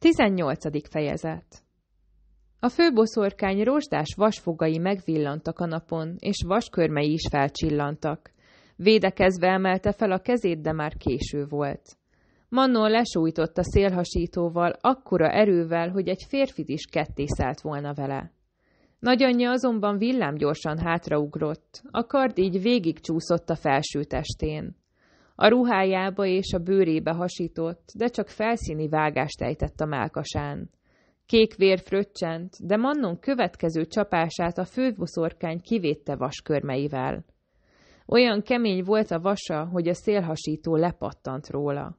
18. fejezet A főboszorkány rozsdás vasfogai megvillantak a napon, és vaskörmei is felcsillantak. Védekezve emelte fel a kezét, de már késő volt. Mannon lesújtott a szélhasítóval, akkora erővel, hogy egy férfit is kettészelt volna vele. Nagyanyja azonban villámgyorsan hátraugrott, a kard így végigcsúszott a felső testén. A ruhájába és a bőrébe hasított, de csak felszíni vágást ejtett a málkasán. Kék vér fröccsent, de Mannon következő csapását a főboszorkány kivédte vaskörmeivel. Olyan kemény volt a vasa, hogy a szélhasító lepattant róla.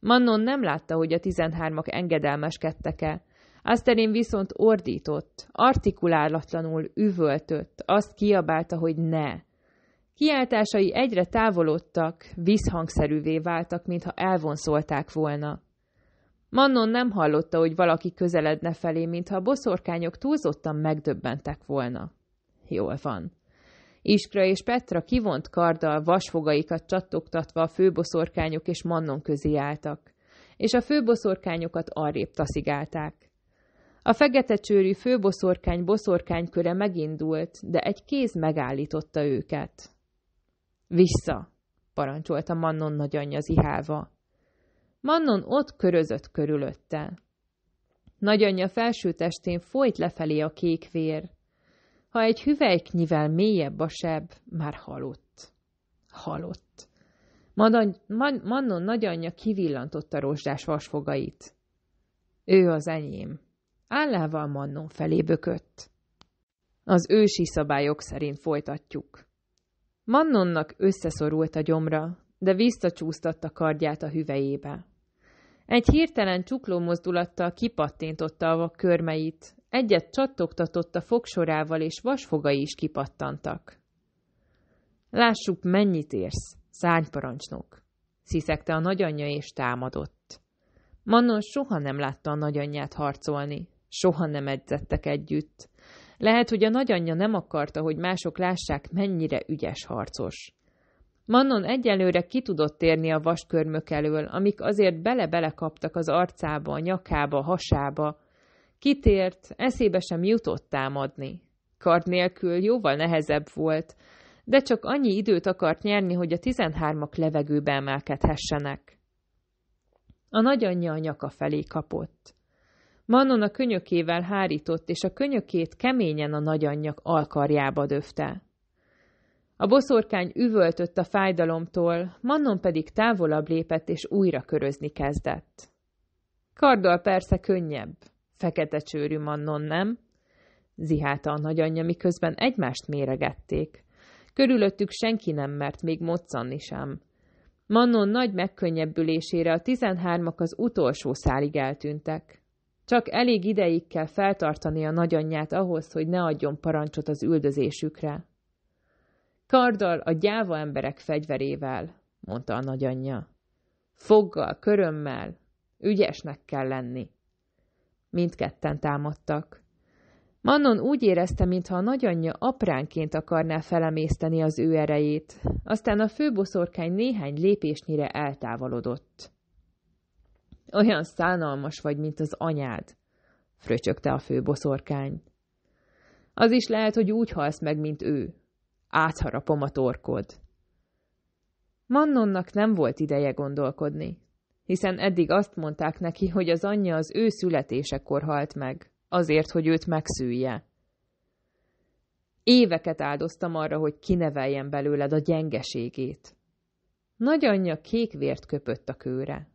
Mannon nem látta, hogy a tizenhármak engedelmeskedtek-e, Aszterin viszont ordított, artikulálatlanul üvöltött, azt kiabálta, hogy ne. Kiáltásai egyre távolodtak, vízhangszerűvé váltak, mintha elvonszolták volna. Mannon nem hallotta, hogy valaki közeledne felé, mintha a boszorkányok túlzottan megdöbbentek volna. Jól van. Iskra és Petra kivont karddal vasfogaikat csattogtatva a főboszorkányok és Mannon közé álltak, és a főboszorkányokat arrébb taszigálták. A fegete csőrű főboszorkány boszorkányköre megindult, de egy kéz megállította őket. Vissza, parancsolta Mannon nagyanyja zihálva. Mannon ott körözött körülötte. Nagyanyja felső testén folyt lefelé a kék vér. Ha egy hüvelyknyivel mélyebb a seb, már halott. Halott. Madany, man, Mannon nagyanyja kivillantotta rozsdás vasfogait. Ő az enyém. Állával Mannon felé bökött. Az ősi szabályok szerint folytatjuk. Mannonnak összeszorult a gyomra, de visszacsúsztatta kardját a hüvejébe. Egy hirtelen csukló mozdulattal kipattintotta a vak körmeit, egyet csattogtatott a fogsorával, és vasfogai is kipattantak. Lássuk, mennyit érsz, szárnyparancsnok, sziszegte a nagyanyja, és támadott. Mannon soha nem látta a nagyanyját harcolni, soha nem edzettek együtt, lehet, hogy a nagyanyja nem akarta, hogy mások lássák, mennyire ügyes harcos. Mannon egyelőre ki tudott térni a vaskörmök elől, amik azért bele-bele kaptak az arcába, nyakába, hasába. Kitért, eszébe sem jutott támadni. Kard nélkül jóval nehezebb volt, de csak annyi időt akart nyerni, hogy a tizenhármak levegőbe emelkedhessenek. A nagyanyja a nyaka felé kapott. Manon a könyökével hárított, és a könyökét keményen a nagyanyjak alkarjába döfte. A boszorkány üvöltött a fájdalomtól, Mannon pedig távolabb lépett, és újra körözni kezdett. Kardal persze könnyebb, fekete csőrű Mannon, nem? Zihálta a nagyanyja, miközben egymást méregették. Körülöttük senki nem mert még moccanni sem. Mannon nagy megkönnyebbülésére a tizenhármak az utolsó szálig eltűntek. Csak elég ideig kell feltartani a nagyanyját ahhoz, hogy ne adjon parancsot az üldözésükre. Karddal a gyáva emberek fegyverével, mondta a nagyanyja. Foggal, körömmel, ügyesnek kell lenni. Mindketten támadtak. Mannon úgy érezte, mintha a nagyanyja apránként akarná felemészteni az ő erejét, aztán a főboszorkány néhány lépésnyire eltávolodott. Olyan szánalmas vagy, mint az anyád, fröcsögte a főboszorkány. Az is lehet, hogy úgy halsz meg, mint ő. Átharapom a torkod. Mannonnak nem volt ideje gondolkodni, hiszen eddig azt mondták neki, hogy az anyja az ő születésekor halt meg, azért, hogy őt megszülje. Éveket áldoztam arra, hogy kineveljen belőled a gyengeségét. Nagyanyja kék vért köpött a kőre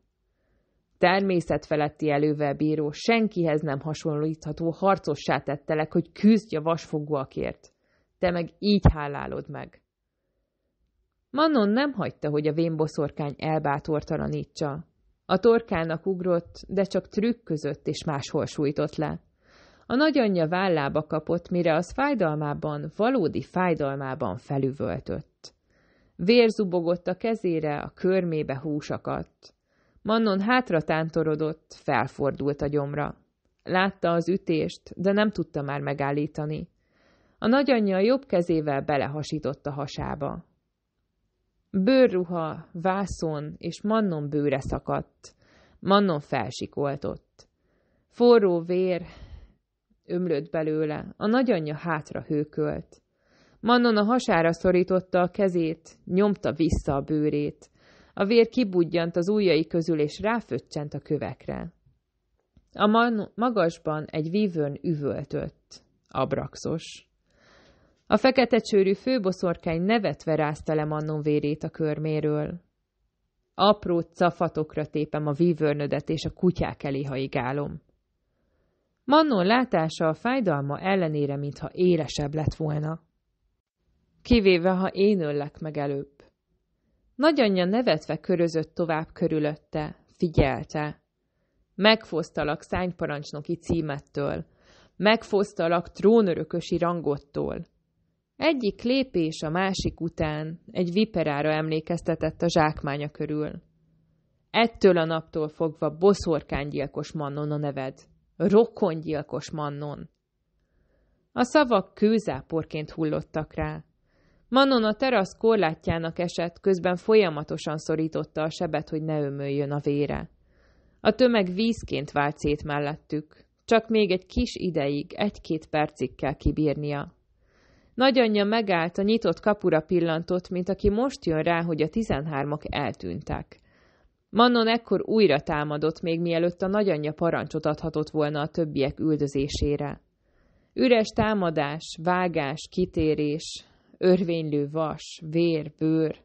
természetfeletti elővel bíró, senkihez nem hasonlítható harcossá tettelek, hogy küzdj a vasfogúakért. Te meg így hálálod meg. Manon nem hagyta, hogy a vénboszorkány elbátortalanítsa. A torkának ugrott, de csak trükközött és máshol sújtott le. A nagyanyja vállába kapott, mire az fájdalmában, valódi fájdalmában felüvöltött. Vér zubogott a kezére, a körmébe húsakat. Mannon hátra tántorodott, felfordult a gyomra. Látta az ütést, de nem tudta már megállítani. A nagyanyja a jobb kezével belehasított a hasába. Bőrruha, vászon és Mannon bőre szakadt. Mannon felsikoltott. Forró vér ömlött belőle, a nagyanyja hátra hőkölt. Mannon a hasára szorította a kezét, nyomta vissza a bőrét. A vér kibudjant az ujjai közül, és ráföccsent a kövekre. A man magasban egy vívőn üvöltött, abraxos. A fekete csőrű főboszorkány nevetve rázta le Mannon vérét a körméről. Apró cafatokra tépem a vívőrnödet, és a kutyák elé haigálom. Mannon látása a fájdalma ellenére, mintha élesebb lett volna. Kivéve, ha én öllek meg előbb. Nagyanyja nevetve körözött tovább körülötte, figyelte. Megfosztalak szányparancsnoki címettől, megfosztalak trónörökösi rangottól. Egyik lépés a másik után egy viperára emlékeztetett a zsákmánya körül. Ettől a naptól fogva boszorkánygyilkos mannon a neved. Rokongyilkos mannon. A szavak kőzáporként hullottak rá. Manon a terasz korlátjának esett, közben folyamatosan szorította a sebet, hogy ne ömöljön a vére. A tömeg vízként vált szét mellettük, csak még egy kis ideig, egy-két percig kell kibírnia. Nagyanyja megállt, a nyitott kapura pillantott, mint aki most jön rá, hogy a tizenhármak eltűntek. Mannon ekkor újra támadott, még mielőtt a nagyanyja parancsot adhatott volna a többiek üldözésére. Üres támadás, vágás, kitérés, örvénylő vas, vér, bőr.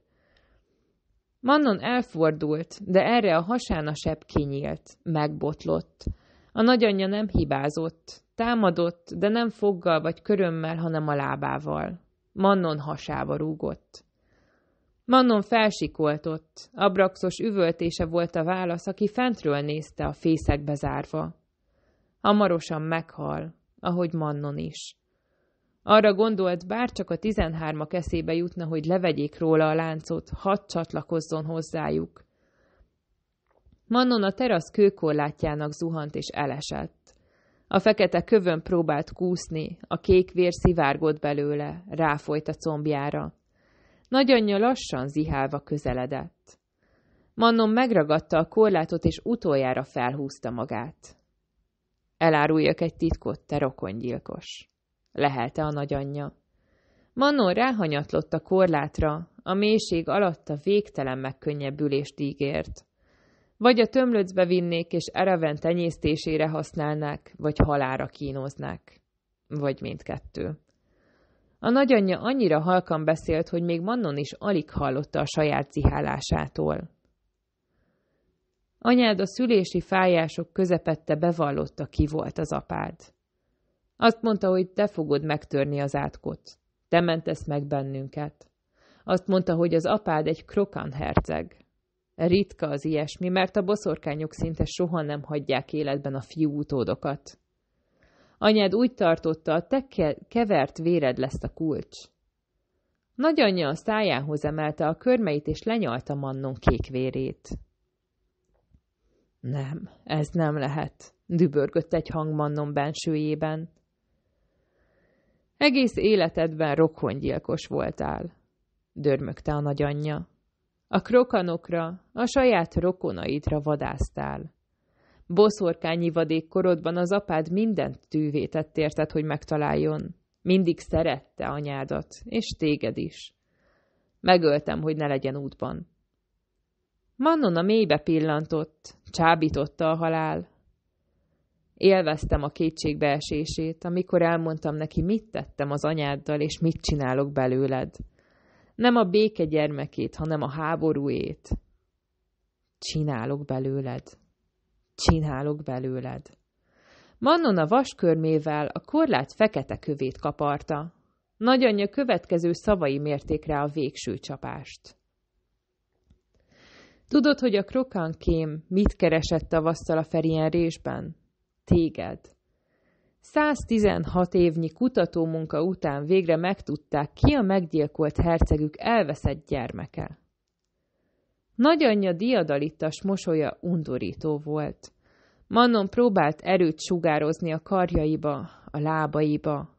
Mannon elfordult, de erre a hasán a sebb kinyílt, megbotlott. A nagyanyja nem hibázott, támadott, de nem foggal vagy körömmel, hanem a lábával. Mannon hasába rúgott. Mannon felsikoltott, abraxos üvöltése volt a válasz, aki fentről nézte a fészekbe zárva. Hamarosan meghal, ahogy Mannon is. Arra gondolt, bár csak a tizenhármak eszébe jutna, hogy levegyék róla a láncot, hadd csatlakozzon hozzájuk. Mannon a terasz kőkorlátjának zuhant és elesett. A fekete kövön próbált kúszni, a kék vér szivárgott belőle, ráfolyt a combjára. Nagyanyja lassan zihálva közeledett. Mannon megragadta a korlátot, és utoljára felhúzta magát. Eláruljak egy titkot, te rokongyilkos lehelte a nagyanyja. Manon ráhanyatlott a korlátra, a mélység alatt a végtelen megkönnyebbülést ígért. Vagy a tömlöcbe vinnék és Eraven tenyésztésére használnák, vagy halára kínoznák. Vagy mindkettő. A nagyanyja annyira halkan beszélt, hogy még Mannon is alig hallotta a saját cihálásától. Anyád a szülési fájások közepette bevallotta, ki volt az apád. Azt mondta, hogy te fogod megtörni az átkot. Te mentesz meg bennünket. Azt mondta, hogy az apád egy krokan herceg. Ritka az ilyesmi, mert a boszorkányok szinte soha nem hagyják életben a fiú utódokat. Anyád úgy tartotta, a te kevert véred lesz a kulcs. Nagyanyja a szájához emelte a körmeit, és lenyalta Mannon kék vérét. Nem, ez nem lehet, dübörgött egy hang Mannon bensőjében. Egész életedben rokongyilkos voltál, dörmögte a nagyanyja. A krokanokra, a saját rokonaidra vadásztál. Boszorkányi vadék korodban az apád mindent tűvé tett érted, hogy megtaláljon. Mindig szerette anyádat, és téged is. Megöltem, hogy ne legyen útban. Mannon a mélybe pillantott, csábította a halál, Élveztem a kétségbeesését, amikor elmondtam neki, mit tettem az anyáddal, és mit csinálok belőled. Nem a béke gyermekét, hanem a háborúét. Csinálok belőled. Csinálok belőled. Mannon a vaskörmével a korlát fekete kövét kaparta. Nagyanyja következő szavai mérték rá a végső csapást. Tudod, hogy a krokankém mit keresett tavasszal a Ferien résben? téged. 116 évnyi kutatómunka után végre megtudták, ki a meggyilkolt hercegük elveszett gyermeke. Nagyanyja diadalittas mosolya undorító volt. Mannon próbált erőt sugározni a karjaiba, a lábaiba.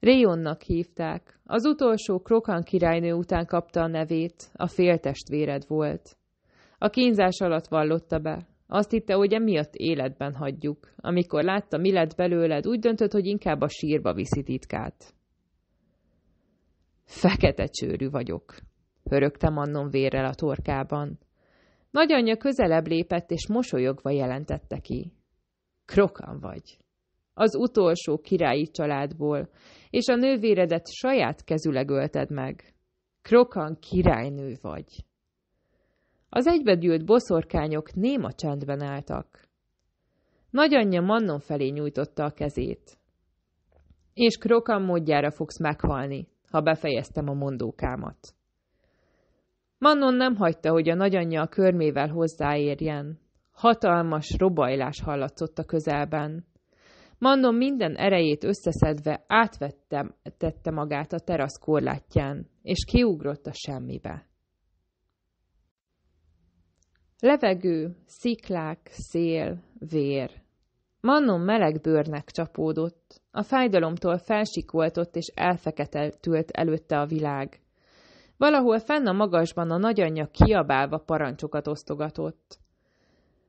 Réonnak hívták. Az utolsó Krokan királynő után kapta a nevét, a féltestvéred volt. A kínzás alatt vallotta be. Azt hitte, hogy emiatt életben hagyjuk. Amikor látta, mi lett belőled, úgy döntött, hogy inkább a sírba viszi titkát. Fekete csőrű vagyok, hörögtem annon vérrel a torkában. Nagyanyja közelebb lépett, és mosolyogva jelentette ki. Krokan vagy. Az utolsó királyi családból, és a nővéredet saját kezüleg ölted meg. Krokan királynő vagy. Az egybegyűlt boszorkányok néma csendben álltak. Nagyanyja Mannon felé nyújtotta a kezét. És krokam módjára fogsz meghalni, ha befejeztem a mondókámat. Mannon nem hagyta, hogy a nagyanyja a körmével hozzáérjen. Hatalmas robajlás hallatszott a közelben. Mannon minden erejét összeszedve átvettem, tette magát a terasz korlátján, és kiugrott a semmibe. Levegő, sziklák, szél, vér. Mannon meleg bőrnek csapódott, a fájdalomtól felsikoltott és elfeketetült előtte a világ. Valahol fenn a magasban a nagyanyja kiabálva parancsokat osztogatott.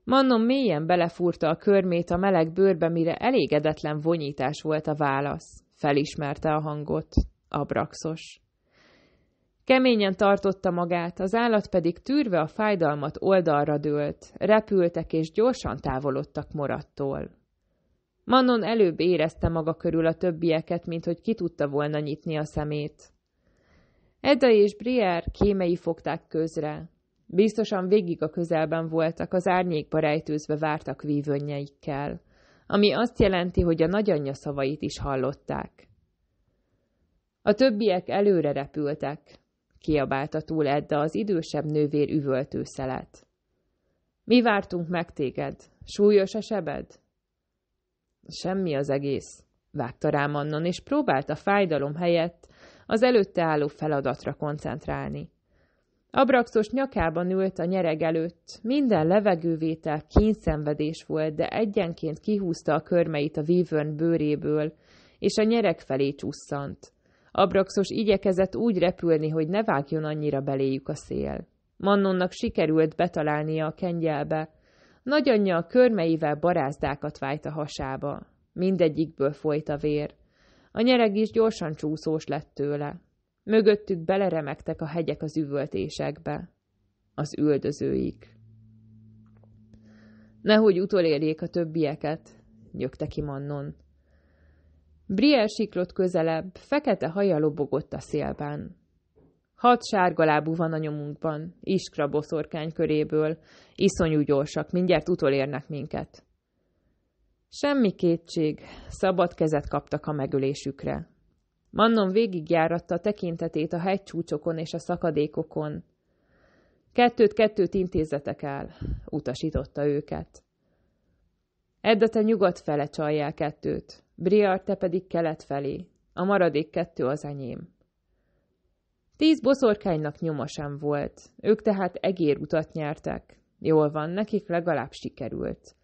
Mannon mélyen belefúrta a körmét a meleg bőrbe, mire elégedetlen vonyítás volt a válasz. Felismerte a hangot. Abraxos. Keményen tartotta magát, az állat pedig tűrve a fájdalmat oldalra dőlt, repültek és gyorsan távolodtak morattól. Manon előbb érezte maga körül a többieket, mint hogy ki tudta volna nyitni a szemét. Edda és Briar kémei fogták közre. Biztosan végig a közelben voltak, az árnyékba rejtőzve vártak vívőnyeikkel, ami azt jelenti, hogy a nagyanyja szavait is hallották. A többiek előre repültek, kiabálta túl Edda az idősebb nővér üvöltő szelet. Mi vártunk meg téged? Súlyos a sebed? Semmi az egész, vágta rám annan, és próbált a fájdalom helyett az előtte álló feladatra koncentrálni. Abraxos nyakában ült a nyereg előtt, minden levegővétel kényszenvedés volt, de egyenként kihúzta a körmeit a vívőn bőréből, és a nyereg felé csusszant. Abraxos igyekezett úgy repülni, hogy ne vágjon annyira beléjük a szél. Mannonnak sikerült betalálnia a kengyelbe. Nagyanyja a körmeivel barázdákat vájt a hasába. Mindegyikből folyt a vér. A nyereg is gyorsan csúszós lett tőle. Mögöttük beleremegtek a hegyek az üvöltésekbe. Az üldözőik. Nehogy utolérjék a többieket, nyögte ki Mannon. Briel siklott közelebb, fekete haja lobogott a szélben. Hat sárga lábú van a nyomunkban, iskra boszorkány köréből, iszonyú gyorsak, mindjárt utolérnek minket. Semmi kétség, szabad kezet kaptak a megölésükre. Mannon végigjáratta a tekintetét a hegycsúcsokon és a szakadékokon. Kettőt-kettőt intézetek el, utasította őket. te nyugat fele csalják kettőt, Briar, te pedig kelet felé. A maradék kettő az enyém. Tíz boszorkánynak nyoma sem volt, ők tehát egérutat nyertek. Jól van, nekik legalább sikerült.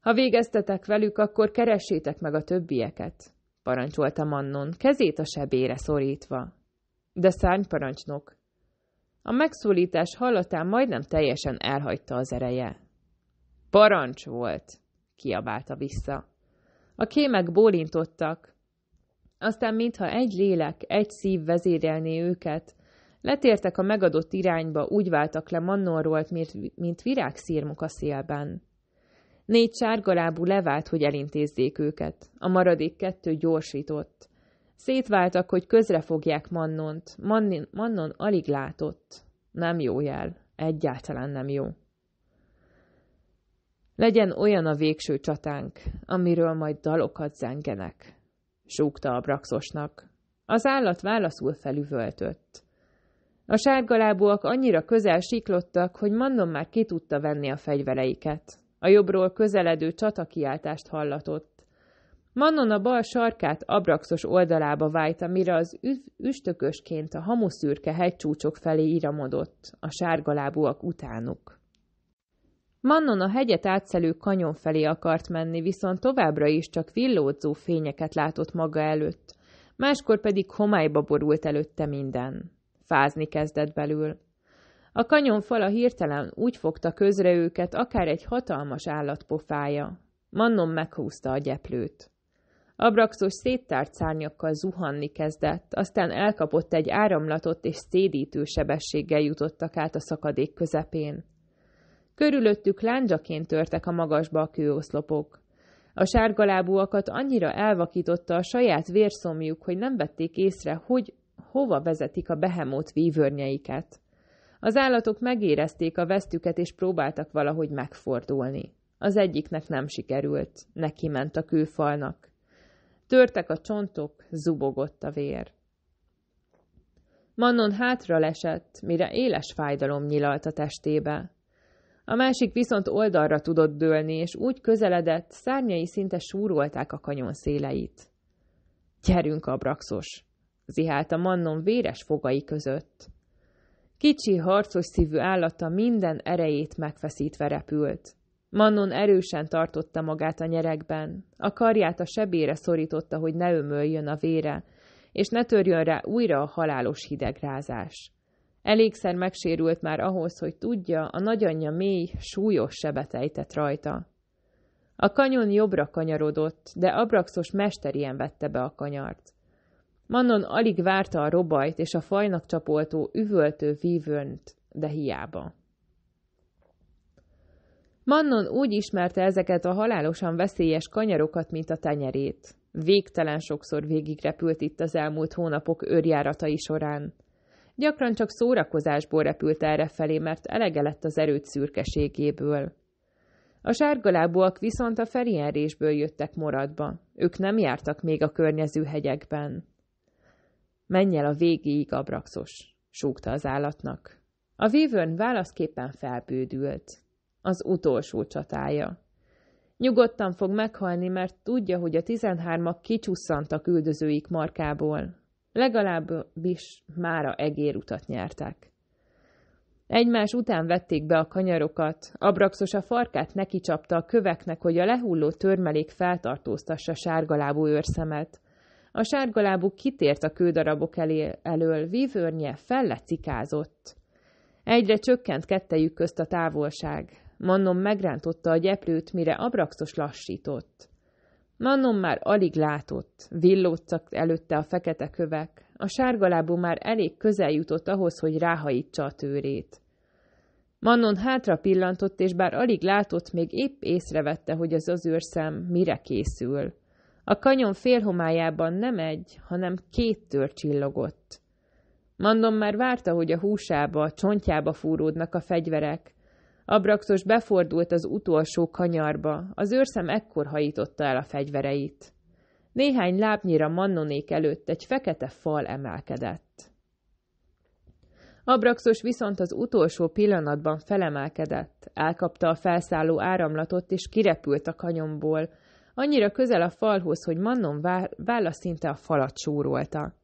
Ha végeztetek velük, akkor keressétek meg a többieket, parancsolta Mannon, kezét a sebére szorítva. De szárnyparancsnok. A megszólítás hallatán majdnem teljesen elhagyta az ereje. Parancs volt, kiabálta vissza. A kémek bólintottak. Aztán mintha egy lélek, egy szív vezérelné őket. Letértek a megadott irányba, úgy váltak le mannorról, mint, mint virágszírmok a szélben. Négy sárgalábú levált, hogy elintézzék őket. A maradék kettő gyorsított. Szétváltak, hogy közre fogják Mannont. Mannin, Mannon alig látott. Nem jó jel. Egyáltalán nem jó. Legyen olyan a végső csatánk, amiről majd dalokat zengenek, súgta a braxosnak. Az állat válaszul felüvöltött. A sárgalábúak annyira közel siklottak, hogy Mandon már ki tudta venni a fegyvereiket. A jobbról közeledő csatakiáltást hallatott. Mannon a bal sarkát abraxos oldalába vájta, mire az üstökösként a hamuszürke hegycsúcsok felé iramodott, a sárgalábúak utánuk. Mannon a hegyet átszelő kanyon felé akart menni, viszont továbbra is csak villódzó fényeket látott maga előtt, máskor pedig homályba borult előtte minden. Fázni kezdett belül. A kanyon fala hirtelen úgy fogta közre őket, akár egy hatalmas állatpofája. Mannon meghúzta a gyeplőt. Abraxos széttárt szárnyakkal zuhanni kezdett, aztán elkapott egy áramlatot és szédítő sebességgel jutottak át a szakadék közepén. Körülöttük lándzsaként törtek a magasba a kőoszlopok. A sárgalábúakat annyira elvakította a saját vérszomjuk, hogy nem vették észre, hogy hova vezetik a behemót vívörnyeiket. Az állatok megérezték a vesztüket, és próbáltak valahogy megfordulni. Az egyiknek nem sikerült, neki ment a kőfalnak. Törtek a csontok, zubogott a vér. Mannon hátra lesett, mire éles fájdalom nyilalt a testébe. A másik viszont oldalra tudott dőlni, és úgy közeledett, szárnyai szinte súrolták a kanyon széleit. Gyerünk, abraxos! zihált a mannon véres fogai között. Kicsi, harcos szívű állata minden erejét megfeszítve repült. Mannon erősen tartotta magát a nyerekben, a karját a sebére szorította, hogy ne ömöljön a vére, és ne törjön rá újra a halálos hidegrázás. Elégszer megsérült már ahhoz, hogy tudja, a nagyanyja mély, súlyos sebet ejtett rajta. A kanyon jobbra kanyarodott, de Abraxos mesterien vette be a kanyart. Mannon alig várta a robajt és a fajnak csapoltó, üvöltő vívönt, de hiába. Mannon úgy ismerte ezeket a halálosan veszélyes kanyarokat, mint a tenyerét. Végtelen sokszor végigrepült itt az elmúlt hónapok őrjáratai során. Gyakran csak szórakozásból repült erre felé, mert elege lett az erőt szürkeségéből. A sárgalábúak viszont a ferjenrésből jöttek moradba. Ők nem jártak még a környező hegyekben. Menj el a végéig, abraxos, súgta az állatnak. A vívőn válaszképpen felbődült. Az utolsó csatája. Nyugodtan fog meghalni, mert tudja, hogy a tizenhármak kicsusszantak üldözőik markából, Legalábbis már a egérutat nyerták. Egymás után vették be a kanyarokat, Abraxos a farkát csapta a köveknek, hogy a lehulló törmelék feltartóztassa sárgalábú őrszemet. A sárgalábú kitért a kődarabok elé, elől, vívőrnye fellecikázott. Egyre csökkent kettejük közt a távolság. Mannom megrántotta a gyeplőt, mire Abraxos lassított. Nannon már alig látott, villódtak előtte a fekete kövek, a sárgalábú már elég közel jutott ahhoz, hogy ráhajítsa a tőrét. Mannon hátra pillantott, és bár alig látott, még épp észrevette, hogy az az őrszem mire készül. A kanyon félhomájában nem egy, hanem két tör csillogott. Mannon már várta, hogy a húsába, a csontjába fúródnak a fegyverek, Abraxos befordult az utolsó kanyarba, az őrszem ekkor hajította el a fegyvereit. Néhány lábnyira mannonék előtt egy fekete fal emelkedett. Abraxos viszont az utolsó pillanatban felemelkedett, elkapta a felszálló áramlatot és kirepült a kanyomból, annyira közel a falhoz, hogy Mannon válla szinte a falat súrolta.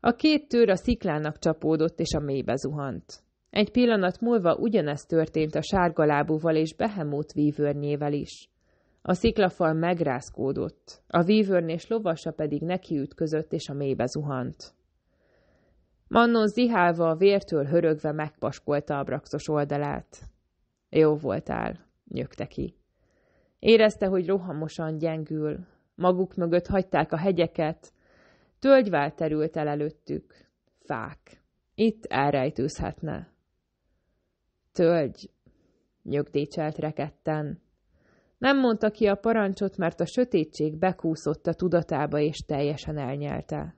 A két tőr a sziklának csapódott és a mélybe zuhant. Egy pillanat múlva ugyanezt történt a sárgalábúval és behemót vívőrnyével is. A sziklafal megrázkódott, a vívőrn és lovasa pedig nekiütközött és a mélybe zuhant. Mannon zihálva, a vértől hörögve megpaskolta a braxos oldalát. Jó voltál, nyögte ki. Érezte, hogy rohamosan gyengül. Maguk mögött hagyták a hegyeket. Tölgyvál terült el előttük. Fák. Itt elrejtőzhetne. Tölgy! nyögdécselt rekedten. Nem mondta ki a parancsot, mert a sötétség bekúszott a tudatába és teljesen elnyelte.